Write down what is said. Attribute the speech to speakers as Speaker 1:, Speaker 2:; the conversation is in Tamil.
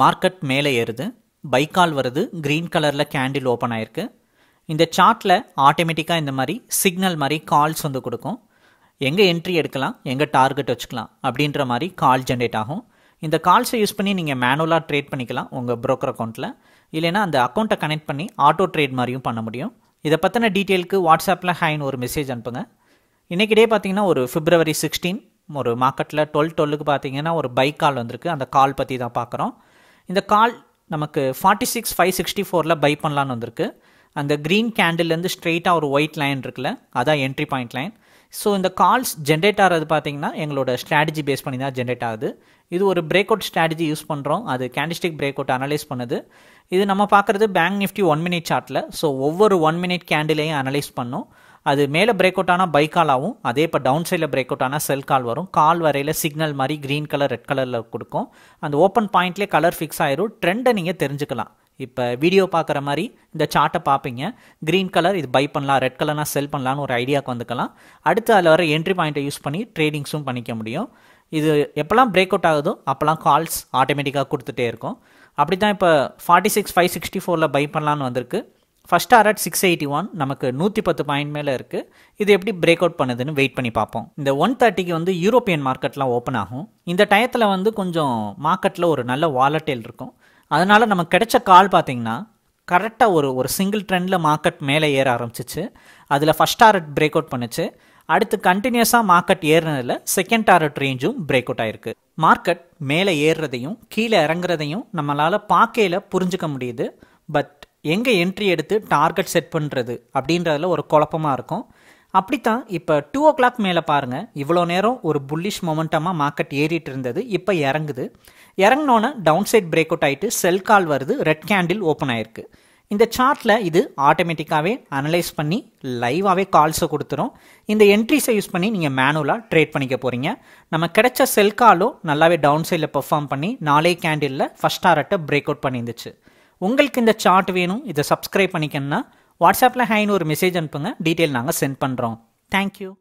Speaker 1: மார்க்கெட் மேலே ஏறுது பைக்கால் வருது க்ரீன் கலரில் கேண்டில் ஓப்பன் ஆயிருக்கு இந்த சார்ட்டில் ஆட்டோமேட்டிக்காக இந்த மாதிரி சிக்னல் மாதிரி கால்ஸ் வந்து கொடுக்கும் எங்கே என்ட்ரி எடுக்கலாம் எங்கே டார்கெட் வச்சுக்கலாம் அப்படின்ற மாதிரி கால் ஜென்ரேட் ஆகும் இந்த கால்ஸை யூஸ் பண்ணி நீங்கள் மேனுவலாக ட்ரேட் பண்ணிக்கலாம் உங்கள் ப்ரோக்கர் அக்கௌண்ட்டில் இல்லைனா அந்த அக்கௌண்ட்டை கனெக்ட் பண்ணி ஆட்டோ ட்ரேட் மாதிரியும் பண்ண முடியும் இதை பற்றின டீட்டெயிலுக்கு வாட்ஸ்அப்பில் ஹைன்னு ஒரு மெசேஜ் அனுப்புங்க இன்றைக்கி டே பார்த்தீங்கன்னா ஒரு ஃபிப்ரவரி சிக்ஸ்டீன் ஒரு மார்க்கெட்டில் டுவெல் டுவெல்லுக்கு பார்த்தீங்கன்னா ஒரு பைக் கால் வந்திருக்கு அந்த கால் பற்றி தான் பார்க்குறோம் இந்த கால் நமக்கு ஃபார்ட்டி சிக்ஸ் ஃபைவ் சிக்ஸ்டி ஃபோரில் பை பண்ணலான்னு வந்திருக்கு அந்த க்ரீன் கேண்டில்லேருந்து ஸ்ட்ரெயிட்டாக ஒரு ஒயிட் லைன் இருக்குல்ல அதான் என்ட்ரி பாயிண்ட் லைன் ஸோ இந்த கால்ஸ் ஜென்ரேட் ஆகிறது பார்த்தீங்கன்னா எங்களோட ஸ்ட்ராட்டஜி பேஸ் பண்ணி தான் ஜென்ரேட் ஆகுது இது ஒரு பிரேக் அவுட் ஸ்ட்ராட்டஜி யூஸ் பண்ணுறோம் அது கேண்டிஸ்டிக் பிரேக் அவுட் அனலைஸ் பண்ணுது இது நம்ம பார்க்குறது பேங்க் நிஃப்டி ஒன் மினிட் சார்ட்டில் ஸோ ஒவ்வொரு ஒன் மினிட் கேண்டிலையும் அனலைஸ் பண்ணும் அது மேலே பிரேக் அவுட் ஆனால் பை கால் ஆகும் அதே இப்போ டவுன் சைடில் பிரேக் அவுட் ஆனால் செல் கால் வரும் கால் வரையில் சிக்னல் மாதிரி க்ரீன் கலர் ரெட் கலரில் கொடுக்கும் அந்த ஓப்பன் பாயிண்ட்லேயே கலர் ஃபிக்ஸ் ஆயிரும் ட்ரெண்டை நீங்கள் தெரிஞ்சுக்கலாம் இப்போ வீடியோ பார்க்குற மாதிரி இந்த சார்ட்டை பார்ப்பீங்க க்ரீன் கலர் இது பை பண்ணலாம் ரெட் கலர்னா செல் பண்ணலான்னு ஒரு ஐடியாவுக்கு வந்துக்கலாம் அடுத்து அதில் வர என்ட்ரி பாயிண்ட்டை யூஸ் பண்ணி ட்ரேடிங்ஸும் பண்ணிக்க முடியும் இது எப்போல்லாம் பிரேக் அவுட் ஆகுதோ அப்போல்லாம் கால்ஸ் ஆட்டோமேட்டிக்காக கொடுத்துட்டே இருக்கும் அப்படி தான் இப்போ ஃபார்ட்டி சிக்ஸ் ஃபைவ் சிக்ஸ்டி ஃபோரில் பை பண்ணலான்னு வந்திருக்கு ஃபஸ்ட் ஆர்ட் சிக்ஸ் எயிட்டி ஒன் நமக்கு நூற்றி பத்து பாயிண்ட் மேலே இருக்குது இது எப்படி பிரேக் அவுட் பண்ணுதுன்னு வெயிட் பண்ணி பார்ப்போம் இந்த ஒன் தேர்ட்டிக்கு வந்து யூரோப்பியன் மார்க்கெட்லாம் ஓப்பன் ஆகும் இந்த டயத்தில் வந்து கொஞ்சம் மார்க்கெட்டில் ஒரு நல்ல வாலட்டைல் இருக்கும் அதனால் நமக்கு கிடைச்ச கால் பார்த்திங்கன்னா கரெக்டாக ஒரு ஒரு சிங்கிள் ட்ரெண்டில் மார்க்கெட் மேலே ஏற ஆரம்பிச்சிச்சு அதில் ஃபஸ்ட் ஆர்ட் பிரேக் அவுட் பண்ணுச்சு அடுத்து கண்டினியூஸாக மார்க்கெட் ஏறினதில் செகண்ட் டாரட் ரேஞ்சும் பிரேக் அவுட் ஆயிருக்கு மார்க்கெட் மேலே ஏறுறதையும் கீழே இறங்குறதையும் நம்மளால் பார்க்கையில் புரிஞ்சுக்க முடியுது பட் எங்கே என்ட்ரி எடுத்து டார்கெட் செட் பண்ணுறது அப்படின்றதில் ஒரு குழப்பமாக இருக்கும் அப்படித்தான் இப்போ டூ ஓ கிளாக் மேலே பாருங்கள் இவ்வளோ நேரம் ஒரு புல்லிஷ் மொமெண்டமாக மார்க்கெட் ஏறிட்டு இருந்தது இப்போ இறங்குது இறங்கினோன்னே டவுன் சைட் பிரேக் அவுட் ஆகிட்டு செல் கால் வருது ரெட் கேண்டில் ஓப்பன் ஆயிருக்கு இந்த சார்ட்டில் இது ஆட்டோமேட்டிக்காகவே அனலைஸ் பண்ணி லைவாகவே கால்ஸை கொடுத்துரும் இந்த என்ட்ரிஸை யூஸ் பண்ணி நீங்கள் மேனுவலாக ட்ரேட் பண்ணிக்க போகிறீங்க நம்ம கிடைச்ச செல் காலும் நல்லாவே டவுன் சைடில் பெர்ஃபார்ம் பண்ணி நாளே கேண்டிலில் ஃபஸ்ட் டாரட்டை பிரேக் அவுட் பண்ணியிருந்துச்சு உங்களுக்கு இந்த சார்ட் வேணும் இதை சப்ஸ்கிரைப் பண்ணிக்கணும்னா வாட்ஸ்அப்பில் ஹைன்னு ஒரு மெசேஜ் அனுப்புங்க டீட்டெயில் நாங்கள் சென்ட் பண்ணுறோம் தேங்க்யூ